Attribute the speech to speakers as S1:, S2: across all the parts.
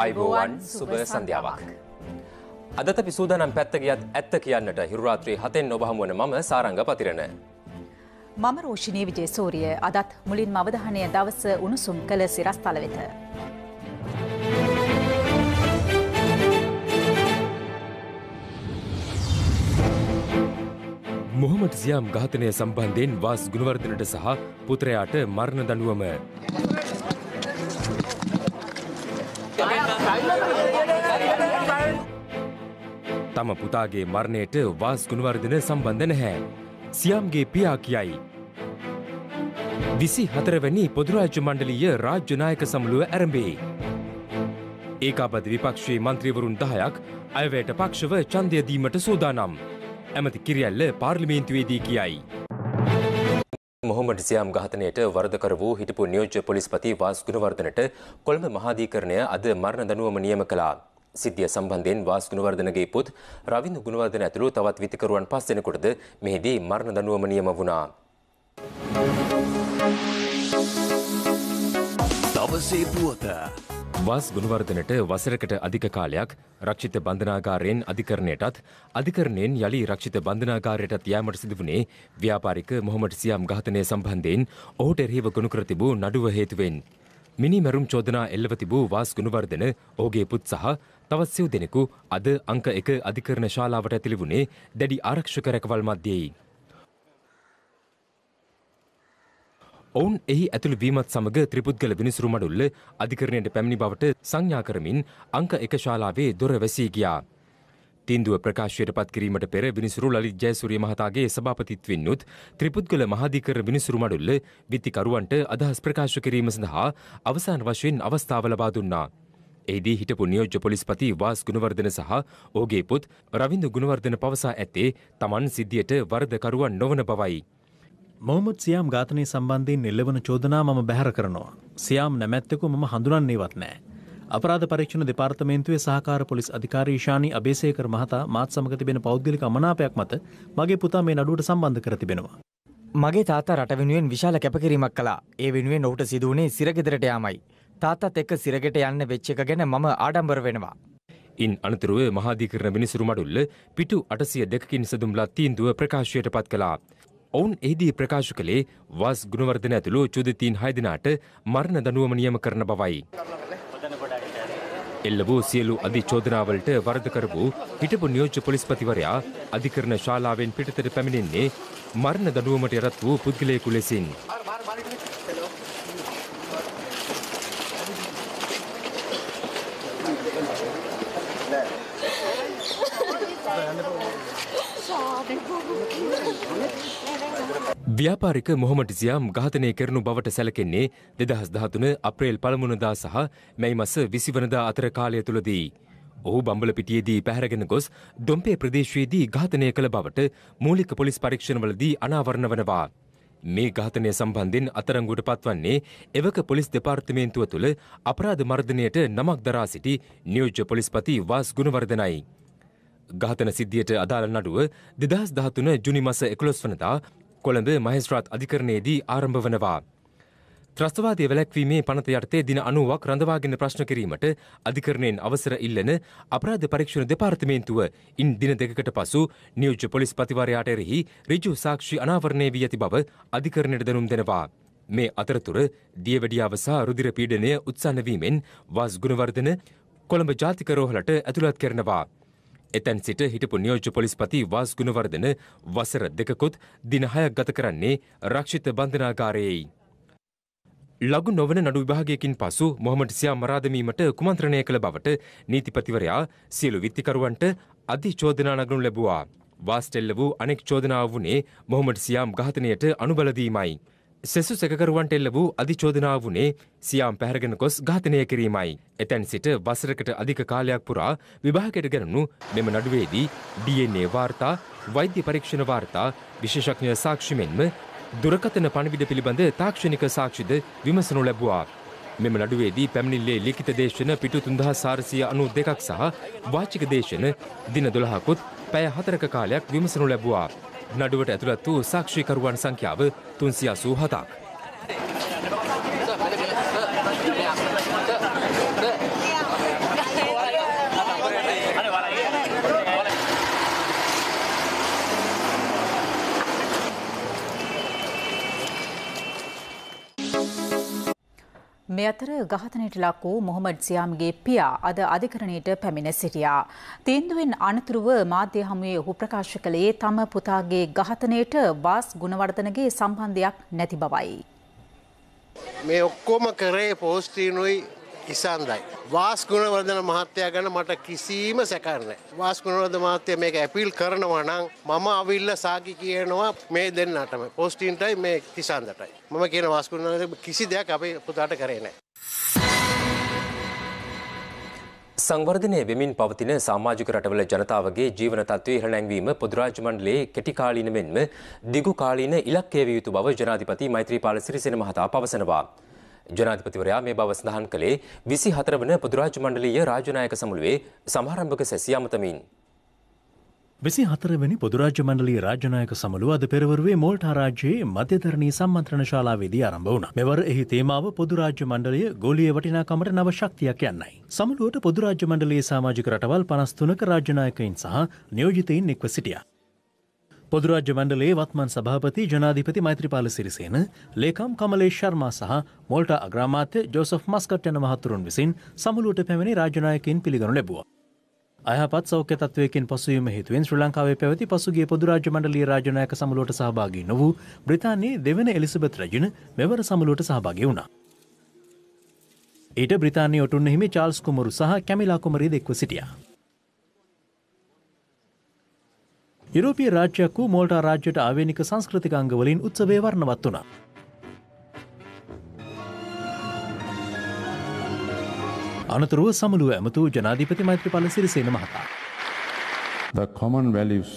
S1: අයිබෝවන් සුබ සන්ධ්‍යාවක්. අදත පිසූදනම් පැත්තගියත් ඇත්ත කියන්නට හිරුරාත්‍රී හතෙන් නොබහමුවන මම සාරංග පතිරණ.
S2: මම රෝෂිණී විජේ සූරිය අදත් මුලින් මවදහනය දවස උණුසුම් කළ සිරස්තල වෙත.
S1: මොහොමඩ් සියාම් ඝාතනය සම්බන්ධයෙන් වාස් ගුණවර්ධනට සහ පුත්‍රයාට මරණ දඬුවම තම පුතාගේ මරණයට වාස් ගුණවර්ධන සම්බන්ධ නැහැ. සියම්ගේ පියා කියයි. විසි හතරවැනි පොදුරාජ්‍ය මණ්ඩලීය රාජ්‍ය නායක සමුළුව ඇරඹේ. ඒකාබද විපක්ෂයේ මන්ත්‍රීවරුන් දහයක් අයවැයට පක්ෂව ඡන්දය දීමට සූදානම්. ඇමති කිරියල්ල පාර්ලිමේන්තුවේදී කියයි. මොහොමඩ සියම් ඝාතනයට වරදකර වූ හිටපු නියෝජ්‍ය පොලිස්පති වාස් ගුණවර්ධනට කොළඹ මහාධීකරණය අද මරණ දනුවම නියම කළා. සිද්ධිය සම්බන්ධයෙන් වාස් ගුණවර්ධනගේ පුත් රවින්දු ගුණවර්ධන ඇතුළු තවත් විතිකරුවන් පස් දෙනෙකුටද මෙහිදී මරණ දනුවම නියම වුණා. දවසේ පුවත වස් ගුණවර්ධනට වසරකට අධික කාලයක් රක්ෂිත බන්ධනාගාරයෙන් අධිකරණයටත් අධිකරණයෙන් යළි රක්ෂිත බන්ධනාගාරයටත් යෑමට සිදු වුණේ ව්‍යාපාරික මොහොමඩ් සියම් ඝාතනය සම්බන්ධයෙන් ඔහුට එරෙහිව ගොනු කර තිබූ නඩුව හේතුවෙන් මිනිමැරුම් චෝදනා එල්ලව තිබූ වාස් ගුණවර්ධන ඔහුගේ පුත් සහ තවත් සිව් දෙනෙකු අද අංක 1 අධිකරණ ශාලාවට ඇතුළු වුණේ දැඩි ආරක්ෂක රැකවල් මැදයේයි. ඔවුන් එහි ඇතුළු වීමත් සමග ත්‍රිපුද්ගල විනිසුරු මඩුල්ල අධිකරණයට පැමිණි බවට සංඥා කරමින් අංක එක ශාලාවේ දොර වැසී ගියා. තින්දුව ප්‍රකාශයට පත් කිරීමට පෙර විනිසුරු ලලිත් ජයසූරිය මහතාගේ සභාපතිත්වෙන්නුත් ත්‍රිපුද්ගල මහාධිකර විනිසුරු මඩුල්ල විත්තිකරුවන්ට අදහස් ප්‍රකාශ කිරීම සඳහා අවසාන වශයෙන් අවස්ථාව ලබා දුන්නා. එහිදී හිටපු නියෝජ්‍ය පොලිස්පති වාස් ගුණවර්ධන සහ ඕගේ පුත් රවින්දු ගුණවර්ධන පවසා ඇත්තේ තමන් සිද්ධියට වරදකරුවන් නොවන බවයි. මොහමුත් සියම් ඝාතනය සම්බන්ධයෙන් එල්ලවන චෝදනා මම බැහැර කරනවා. සියම් නැමැත්තෙකු මම හඳුනන්නේවත් නෑ.
S3: අපරාධ පරීක්ෂණ දෙපාර්තමේන්තුවේ සහකාර පොලිස් අධිකාරී ශානි අබේසේකර මහතා මාත් සමග තිබෙන පෞද්ගලික අමනාපයක් මත මගේ පුතා මේ නඩුවට සම්බන්ධ කර තිබෙනවා. මගේ තාත්තා රට වෙනුවෙන් විශාල කැපකිරීමක් කළා. ඒ වෙනුවෙන් ඔහුට සිදු වුණේ සිරගෙදරට යාමයි. තාත්තත් එක්ක සිරගෙට යන්න වෙච්ච
S1: එක ගැන මම ආඩම්බර වෙනවා. ඉන් අනතුරුව මහාධීකරණ විනිසුරු මඩුල්ල පිටු අටසිය දෙකකින් සඳුම්ලා තීන්දුව ප්‍රකාශයට පත් කළා. ඔවුන් එහිදී ප්‍රකාශ කළේ වස් ගුණවර්ධන ඇතුළු චුදතීන් හයදිනාට මරණ දනුවම නියම කරන බවයි. එල්ල වූ සියලු අධිචෝදනාවලට වරද කරපු හිටපු නියෝජ්‍ය පොලිස්පතිවරයා අධිකරණ ශාලාවෙන් පිටතට පැමිණෙන්නේ මරණ දඩුවමට යරත් වූ පුද්ගලයෙකු ලෙසින්.
S3: Yeah.
S1: ව්‍යාපාරික මොහොමට සියම් ඝාතනය කරනු බවට සැලකෙන්නේ දෙදහස් දහතුන අප්‍රේල් පළමුණදා සහ මැයි මස විසිවනදා අතර කාලය තුළදී. ඔහු බම්බලපිටියේදී පැහැරගෙන ගොස් දොම්පේ ප්‍රදේශයේදී ඝාතනය කළ බවට මූලික පොලිස් පරීක්ෂණවලදී අනාවරණ වනවා. මේ ඝාතනය සම්බන්ධෙන් අතරංගුට පත්වන්නේ එවක පොලිස් දෙපාර්තමේන්තුව තුළ අපරාධ මර්ධනයට නමක් දරා සිටි නියෝජ්‍ය පොලිස්පති වාස් ගුණවර්ධනයි. ඝාතන සිද්ධියට අදාළ නඩුව දෙදහස් දහතුන ජුනි මස එකොළොස් වනදා කොළඹ මහෙස්ත්‍රාත් අධිකරණයේදී ආරම්භ වනවා. ත්‍රස්තවාදය වැලැක්වීමේ පනත යටතේ දින අනුවක් රඳවාගෙන ප්‍රශ්න කිරීමට අධිකරණයෙන් අවසර ඉල්ලන අපරාධ පරීක්ෂණ දෙපාර්තමේන්තුව ඉන් දින දෙකකට පසු නියෝජ්‍ය පොලිස් පතිවාරයාට එරෙහි ඍජු සාක්ෂි අනාවරණය වී ඇති බව අධිකරණයට දැනුම් දෙනවා. මේ අතරතුර දියවැඩියාව සහ රුධිර පීඩනය උත්සන්න වීමෙන් වාස් ගුණවර්ධන කොළඹ ජාතික රෝහලට ඇතුළත් කරනවා. එතැන් සිට හිටපු නියෝජ්‍ය පොලිස්පති වාස් ගුණවර්ධන වසර දෙකකුත් දින හයක් ගත කරන්නේ රක්ෂිත බන්ධනාගාරයෙයි. ලගු නොවන නඩු විභාගයකින් පසු මොහමට සියා මරාදමීමට කුමන්ත්‍රණය කළ බවට නීතිපතිවරයා සියලු විත්තිකරුවන්ට අධි චෝදනා නගනු ලැබවා. වාස්ටෙල්ල වූ අනෙක් චෝදනාව වුණේ මොහොමට සියාම් ඝාතනයට අනුබලදීමයි. සෙසු සැකරුවන්ට එල්ල වූ අධිචෝදනාව වුණේ සියම් පැහැරගෙන ගොස් ඝාතනය කිරීමයි. එතැන් සිට වසරකට අධික කාලයක් පුරා විභාගයට ගැනුණු මෙම නඩුවේදී DNA වාර්තා, වෛද්‍ය පරීක්ෂණ වාර්තා, විශේෂඥ සාක්ෂි මෙන්ම දුරකථන පණිවිඩ පිළිබඳ තාක්ෂණික සාක්ෂිද විමසනු ලැබුවා. මෙම නඩුවේදී පැමිණිල්ලේ ලිඛිත දේශන පිටු 3492ක් සහ වාචික දේශන දින 12කුත් පැය 4ක කාලයක් විමසනු ලැබුවා. නඩුවට ඇතුළත් වූ සාක්ෂිකරුවන් සංඛ්‍යාව තුන්සිය අසූ හතක්.
S2: මේ අතර ඝාතනයට ලක් වූ මොහොමඩ් සියාම්ගේ පියා අද අධිකරණයට පැමිණ සිටියා. තීන්දුවෙන් අනතුරුව මාධ්‍ය හමුවේ ඔහු ප්‍රකාශ කළේ තම පුතාගේ ඝාතනයට වාස් ගුණවර්ධනගේ සම්බන්ධයක් නැති බවයි.
S3: මේ ඔක්කොම කරේ පෝස්ටීනුයි ඉසන්දයි. වාස් ගුණවර්ධන මහත්තයා ගැන මට කිසිම සැකන්න. වාස් ගුණවර්ධන මහත්තයා මේක ඇපිල් කරනවා නම් මම අවිල්ල සාකි කියනවා මේ දෙන්නටම. පොස්ටින්ටයි මේ තිසන්දටයි. මම කියන වාස් ගුණවර්ධන කිසි දෙයක් අපේ පුතාට කරේ නැහැ.
S1: සංවර්ධනය වෙමින් පවතින සාමාජික රටවල ජනතාවගේ ජීවන තත්ත්වය ඉහළ නැංවීම පොදුරාජ්‍ය මණ්ඩලයේ කෙටි කාලීන මෙන්ම දිගු කාලීන ඉලක්කය විය යුතු බව ජනාධිපති මෛත්‍රීපාල සිරිසෙන මහතා පවසනවා. ජනාධිපතිවරයා මේ බව සඳහන් කළේ විසි හතරවන පදුරාජ මණ්ඩලීය රාජනායක සමුළුවේ සමහරම්භක සැසිය අමතමින්.
S3: විසි හතරවැනි පොදුරාජ මණ්ඩලී රාජනායක සමළුව අද පෙරවරුවේ මෝල්ට රාජයේ මධ්‍යතරණී සම්මන්ත්‍රණ ශාලාවේදී ආරම්භ වුණා. මෙවර එහි තේමාව පොදුරාජ්‍ය මණ්ඩලය ගෝලීය වටිනාකමට නව ශක්තියක් යන්නයි. සමළුවට පොදුරාජ්‍ය මණ්ඩලයේ සමාජික රටවල් 53ක රාජනායකයින් සහ නියෝජිතයින් එක්ව සිටියා. පොදුරාජ්‍ය මණ්ඩලේ වත්මන් සභාපති ජනාධිපති මෛත්‍රපාල සිරිසේන ලේකම් කමලේ ශර්මා සහ මොල්ට අග්‍රාමාත්‍ය ජෝසප් මස්කට් යන මහතුරුන් විසින් සමුළුවට පැමිණි රාජනායකින් පිළිගනු ලැබුවා. අයහපත් සෞඛ්‍ය තත්වයකින් පසුවීම හේතුවෙන් ශ්‍රී ලංකාවේ පැවති පසුගිය පොදුරාජ්‍ය මණ්ඩලීය රාජනායක සමුළුවට සහභාගී නොවූ බ්‍රිතාන්‍යයේ දෙවන එලිසබෙත් රජින මෙවර සමුළුවට සහභාගී වුණා. ඊට බ්‍රතාානය ඔටුන් හිමි චාල්ස් කුමරු සහ කැමිලා කුමරී දෙක්ව සිටියා. යුරෝපිය රාජ්‍යයක් වූ මෝල්ටා රාජ්‍යයට ආවේනික සංස්කෘතිකංගවලින් උත්සවේ වර්ණවත් වුණා. අනතුරුව සමුළුව ඇමතු ජනාධීපති මෛත්‍රපාල සිරිසේන මහතා.
S1: The common values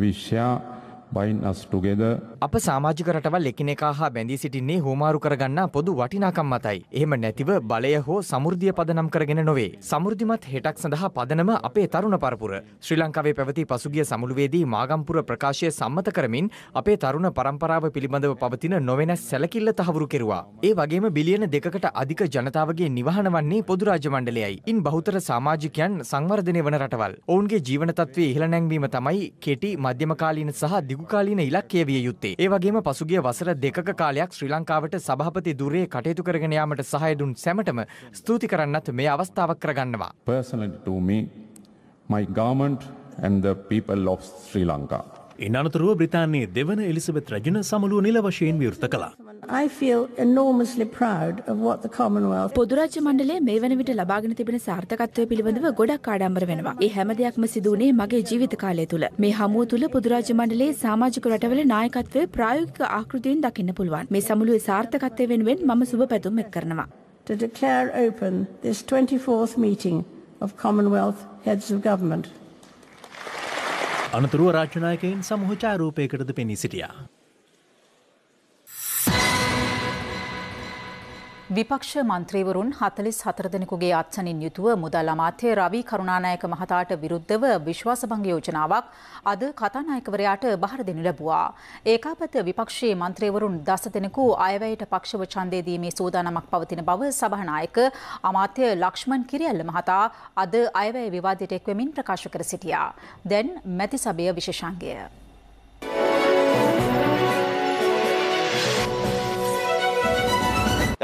S1: we share bind us together.
S3: අප සමාජික රටවල් එකිනෙකා හා බැඳී සිටින්නේ හෝමාරු කරගන්නා පොදු වටිනාකම් මතයි. එහෙම නැතිව බලය හෝ සමෘද්ධිය පදනම් කරගෙන නොවේ. සමෘද්ධිමත් හෙටක් සඳහා පදනම අපේ තරුණ පරපුර. ශ්‍රී ලංකාවේ පැවති පසුගිය සමුළුවේදී මාගම්පුර ප්‍රකාශය සම්මත කරමින් අපේ තරුණ පරම්පරාව පිළිබඳව පවතින නොවෙනස් සැලකිල්ල තහවුරු කෙරුවා. ඒ වගේම බිලියන දෙකකට අධික ජනතාවගේ නිවහන වන්නේ පොදුරාජ මණ්ඩලයයි. ඉන් බහුතර සමාජිකයන් සංවර්ධනය වන රටවල්. ඔවුන්ගේ ජීවන තත්ත්වයේ ඉහළ නැංවීම තමයි කෙටි මධ්‍යම කාලීන සහ දිගු දීර්ඝකාලීන ඉලක්කය විය යුත්තේ. ඒ වගේම පසුගිය වසර දෙකක කාලයක් ශ්‍රී ලංකාවට සභාපති දුරේ කටයුතු කරගෙන යාමට සහාය දුන් සැමටම ස්තුති කරන්නත් මේ අවස්ථාවක් කරගන්නවා.
S1: Personally to me, my government and the people of Sri
S3: Lanka. ඉන් අනතුරුව බ්‍රතාන්නේ දෙවන එලිසබෙත් රජන සමුළුව නිල වශයෙන් විවෘත කළා.
S2: පොදුරාජ මණ්ඩලේ මේ වන විට ලබාගෙන තිබෙන සාර්ථකත්වය පිළිබඳව ගොඩක් ආඩම්බර වෙනවා. ඒ හැම දෙයක්ම සිදුවනේ මගේ ජීවිත කාලය තුළ. මේ හමුව තුළ පොදුරාජ මණ්ඩලේ සමාජික රටවල නායකත්වය ප්‍රායෝගික ආකෘතියෙන් දකින්න පුළුවන්. මේ සමුළුවේ සාර්ථකත්වය වෙනුවෙන් මම සුබ පැතුම් එක් කරනවා. To declare open this 24th meeting of Commonwealth Heads of Government.
S3: අනතුරුව රාජ්‍යනායකයින් සමහ චාරූපයකටද පෙනී සිටියා.
S2: විපක්ෂ මන්ත්‍රීවරුන් හතලිස් හතරදෙනෙකුගේ අත්සනින් යුතුව මුදල් අමාත්‍ය රවී කරුණානායක මහතාට විරුද්ධව විශ්වාසභංග යෝජනාවක් අද කතානායකවරයාට බහර දෙනු ලැබුවා. ඒකාපත විපක්ෂයේ මන්ත්‍රීවරුන් දස දෙනෙකු අයවැයට පක්ෂව ඡන්දේදීමේ සූදානමක් පවතින බව සභානායක අමාත්‍ය ලක්ෂ්මන් කිරියල්ල මහතා අද අයවැය විවාදයට එක්වෙමින් ප්‍රකාශ කර සිටියා. දැන් මැති සභය විශේෂංගය.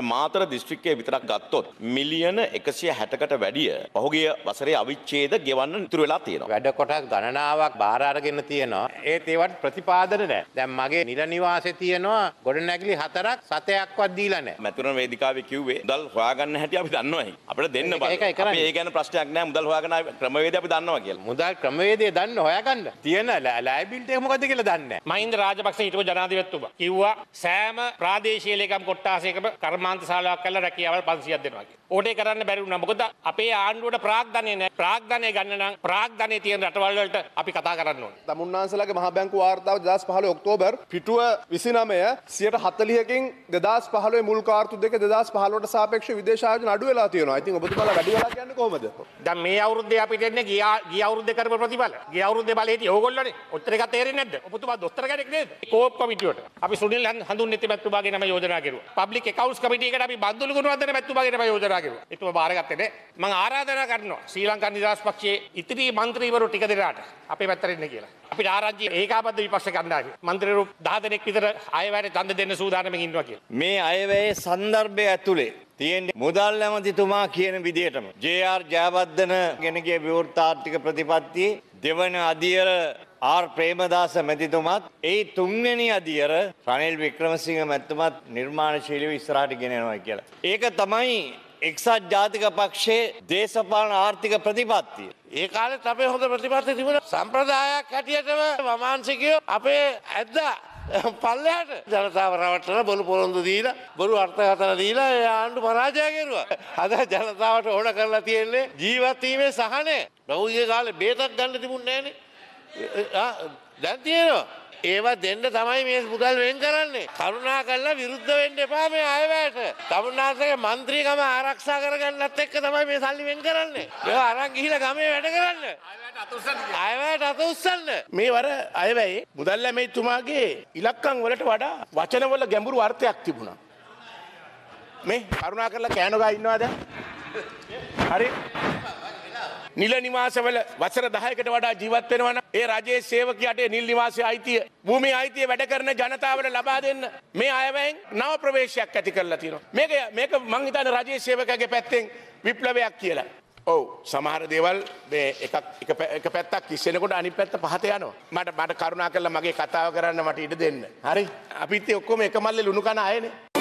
S3: මාතර දිස්ත්‍රික්කය විතරක් ගත්තොත් මිලියන එකසිය හැටකට වැඩිය පහුගිය වසරේ අවිච්චේද ගෙවන්න නිතුර වෙලා තියෙනවා. වැඩ කොටස් ගණනාවක් බාරාරගෙන තියෙනවා. ඒත් ඒවට ප්‍රතිපාදන නෑ. දැන් මගේ නිල නිවාසේ තියෙනවා ගොඩනැගිලි හතරක් සතයක්වත් දීලා නෑ. මැතිවරණ වේදිකාවේ කිව්වේ මුදල් හොයාගන්න හැටි අපි දන්නවා. අපිට දෙන්න බෑ. අපි ඒ ගැන ප්‍රශ්නයක් නෑ. මුදල් හොයාගන්න ක්‍රමවේදය අපි දන්නවා කියලා. මුදල් ක්‍රමවේදය දන්න හොයාගන්න. තියෙන ලයබිලිටි එක මොකද්ද කියලා දන්නේ නෑ.
S1: මහින්ද රාජපක්ෂ හිටපු ජනාධිපතිතුමා කිව්වා සෑම ප්‍රාදේශීය
S3: ලේකම් කොට්ටාසයකම කර්ම කර්මාන්ත ශාලාවක් කරලා රැකියාවල් 500ක් දෙනවා කියලා. ඕකේ කරන්න බැරි වුණා. මොකද අපේ ආණ්ඩුවට ප්‍රාග්ධනය නැහැ. ප්‍රාග්ධනය ගන්න නම් ප්‍රාග්ධනය තියෙන රටවල් වලට අපි කතා කරන්න ඕනේ. තමුන්නාන්සලාගේ මහා බැංකු වාර්තාව 2015 ඔක්තෝබර් පිටුව 29 140කින් 2015 මුල් කාර්තු දෙක 2015ට සාපේක්ෂව විදේශ ආයෝජන අඩු වෙලා තියෙනවා. ඉතින් ඔබතුමාලා වැඩි වෙලා කියන්නේ කොහොමද? දැන් මේ අවුරුද්දේ අපිට එන්නේ ගිය ගිය අවුරුද්දේ කරපු ප්‍රතිඵල. ගිය අවුරුද්දේ බලේ හිටිය ඕගොල්ලෝනේ. ඔච්චර එක තේරෙන්නේ නැද්ද? ඔබතුමා දොස්තර කෙනෙක් නේද? කෝප් කමිටුවට. අපි සුනිල් හඳුන්නේ නැති මැතිතුමාගේ නම යෝජනා කරුවා. පබ්ලික් එකවුන්ට්ස් කමිටුව කොමිටියකට අපි බන්දුල ගුණවර්ධන මැතිතුමාගෙන් යෝජනා කරුවා. එතුමා බාරගත්තේ නැහැ. මම ආරාධනා කරනවා ශ්‍රී ලංකා නිදහස් පක්ෂයේ ඉතිරි මන්ත්‍රීවරු ටික දෙනාට අපේ පැත්තට එන්න කියලා. අපිට
S1: ආරාජ්‍ය ඒකාබද්ධ විපක්ෂ කණ්ඩායම මන්ත්‍රීවරු 10 දෙනෙක් විතර අයවැයට ඡන්ද දෙන්න සූදානම්කින් ඉන්නවා කියලා.
S3: මේ අයවැයේ සන්දර්භය ඇතුලේ තියෙන්නේ මුදල් ඇමතිතුමා කියන විදිහටම ජේ.ආර්. ජයවර්ධන ගෙනගේ විවෘත ආර්ථික ප්‍රතිපත්තියේ දෙවන අධියර ආර් ප්‍රේමදාස මැතිතුමත් ඒ තුන්වැනි අදියර රනිල් වික්‍රමසිංහ මැතිතුමත් නිර්මාණශීලීව ඉස්සරහට ගෙන යනවා කියලා. ඒක තමයි එක්සත් ජාතික පක්ෂයේ දේශපාලන ආර්ථික ප්‍රතිපත්තිය. ඒ කාලෙත් අපේ හොඳ ප්‍රතිපත්ති තිබුණ සම්ප්‍රදායක් හැටියටම වමාංශිකයෝ අපේ ඇද්දා පල්ලයට ජනතාව රවට්ටන බොලු පොරොන්දු දීලා බොරු අර්ථකථන දීලා ඒ ආණ්ඩු පරාජය කෙරුවා. අද ජනතාවට ඕන කරලා තියෙන්නේ ජීවත් වීමේ සහනය. බහුගේ කාලේ බේතක් ගන්න තිබුණේ නැහනේ. දැන් තියෙනවා. ඒවා දෙන්න තමයි මේ මුදල් වෙන් කරන්නේ. කරුණා කළා විරුද්ධ වෙන්න එපා මේ අයවැයට. තමුන්නාසගේ മന്ത്രിකම ආරක්ෂා කරගන්නත් එක්ක තමයි මේ සල්ලි වෙන් කරන්නේ. ඒවා අරන් ගිහිලා ගමේ වැඩ කරන්න. අයවැයට අත උස්සන්න. මේ වර අයවැයේ මුදල් ඇමෙතුමාගේ ඉලක්කම් වලට වඩා වචනවල ගැඹුරු අර්ථයක් තිබුණා. මේ කරුණා කළා කෑනෝගා ඉන්නවද? හරි. නිල නිවාසවල වසර 10කට වඩා ජීවත් වෙනවා ඒ රජයේ සේවකයාට නිල් නිවාසයේ අයිතිය භූමියේ අයිතිය වැඩ කරන ජනතාවට ලබා දෙන්න මේ අයවැයෙන් නව ප්‍රවේශයක් ඇති කරලා තියෙනවා. මේක මේක මං හිතන්නේ රජයේ සේවකයාගේ පැත්තෙන් විප්ලවයක් කියලා. ඔව සමහර දේවල් එක පැත්තක් කිස්සෙනකොට අනි පැත්ත පහත යනවා මට මට කරුණා කරලා මගේ කතාව කරන්න මට ඉඩ දෙන්න හරි අපිත්තේ ඔක්කොම එක මල්ල ලුණු කන අයනේ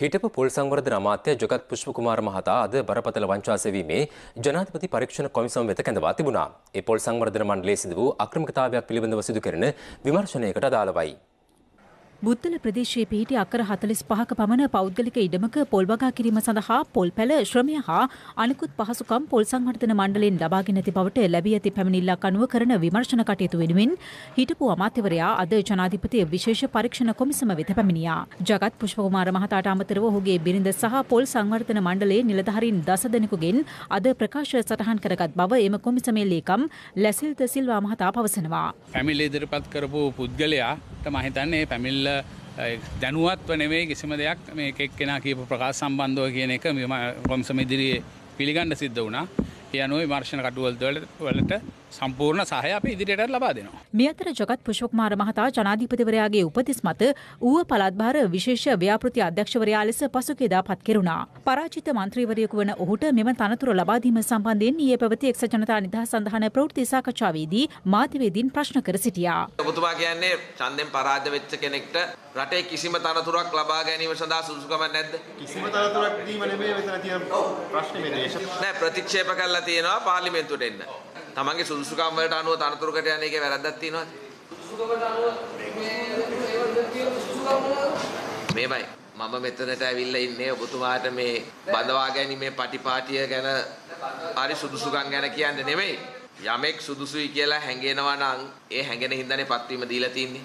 S1: හිටපු පොල් සංවර්ධන අමාත්‍ය ජොගත් පුෂ්පකුමාර මහතා අද බරපතල වංචා සෙවීමේ ජනාධිපති පරීක්ෂණ කොමිසම වෙත කැඳවා තිබුණා. ඒ පොල් සංවර්ධන මණ්ඩලයේ සිදු වූ අක්‍රමිකතාවයක් පිළිබඳව සිදු කෙරෙන විමර්ශනයකට අදාළවයි.
S2: බුද්ධල ප්‍රදේශයේ පිහිටි අකර 45ක පමණ පෞද්ගලික ඉඩමක පොල් වගා කිරීම සඳහා පොල් පැල ශ්‍රමය හා අනිකුත් පහසුකම් පොල් සංවර්ධන මණ්ඩලයෙන් ලබාගෙන ඇති බවට ලැබී ඇති පැමිණිල්ලක් අනුව කරන විමර්ශන කටයුතු වෙනුවෙන් හිටපු අමාත්‍යවරයා අද ජනාධිපති විශේෂ පරීක්ෂණ කොමිසම වෙත පැමිණියා. ජගත් පුෂ්පකුමාර මහතාට අමතරව ඔහුගේ බිරිඳ සහ පොල් සංවර්ධන මණ්ඩලයේ නිලධාරීන් දස දෙනෙකුගෙන් අද ප්‍රකාශ සටහන් කරගත් බව එම කොමිසමේ ලේකම් ලැසිල් ද සිල්වා මහතා පවසනවා.
S1: පැමිණිල්ල ඉදිරිපත් කරපු පුද්ගලයා මහිතන්නේ පැමිණිල්ල දැනුවත්ව නෙවෙයි කිසිම දෙයක් මේ එකෙක් කෙනා කියපු ප්‍රකාශ සම්බන්ධව කියන එක මෙම කොම්සම ඉදිරියේ පිළිගන්න සිද්ධ වුණා. ඒ අනුව විමර්ශන කටුවල් වලට සම්පූර්ණ සහය අප ඉදිරියට
S2: ලබා දෙනවා. මේ අතර ජගත් පුෂ්පකුමාර මහතා ජනාධිපතිවරයාගේ උපතිස් මත ඌව පළාත්භාර විශේෂ ව්‍යාපෘති අධ්‍යක්ෂවරයා ලෙස පසුකෙදා පත් කෙරුණා. පරාජිත මන්ත්‍රීවරයෙකු වන ඔහුට මෙම තනතුර ලබා දීම සම්බන්ධයෙන් ඊයේ පැවති එක්සත් ජනතා නිදහස් සඳහන ප්‍රවෘත්ති සාකච්ඡාවේදී මාධ්‍යවේදීන් ප්‍රශ්න කර සිටියා.
S1: ඔබතුමා කියන්නේ ඡන්දෙන් පරාජය වෙච්ච කෙනෙක්ට රටේ කිසිම තනතුරක් ලබා ගැනීම සඳහා සුදුසුකමක් නැද්ද? කිසිම තනතුරක් දීම නෙමෙයි මෙතන තියෙන ප්‍රශ්නේ මේ දේශ. නෑ ප්‍රතික්ෂේප කරලා තියෙනවා පාර්ලිමේන්තුවට එන්න. තමන්ගේ සුදුසුකම් වලට අනුව තනතුරකට යන එකේ වැරද්දක් තියෙනවද? සුදුසුකමට අනුව මේ මේවයි මම මෙතනට ඇවිල්ලා ඉන්නේ ඔබතුමාට මේ බඳවා ගැනීමේ පටිපාටිය ගැන හරි සුදුසුකම් ගැන කියන්නේ නෙමෙයි. යමෙක් සුදුසුයි කියලා හැඟෙනවා
S3: නම් ඒ හැඟෙන හින්දානේ පත්වීම දීලා තින්නේ.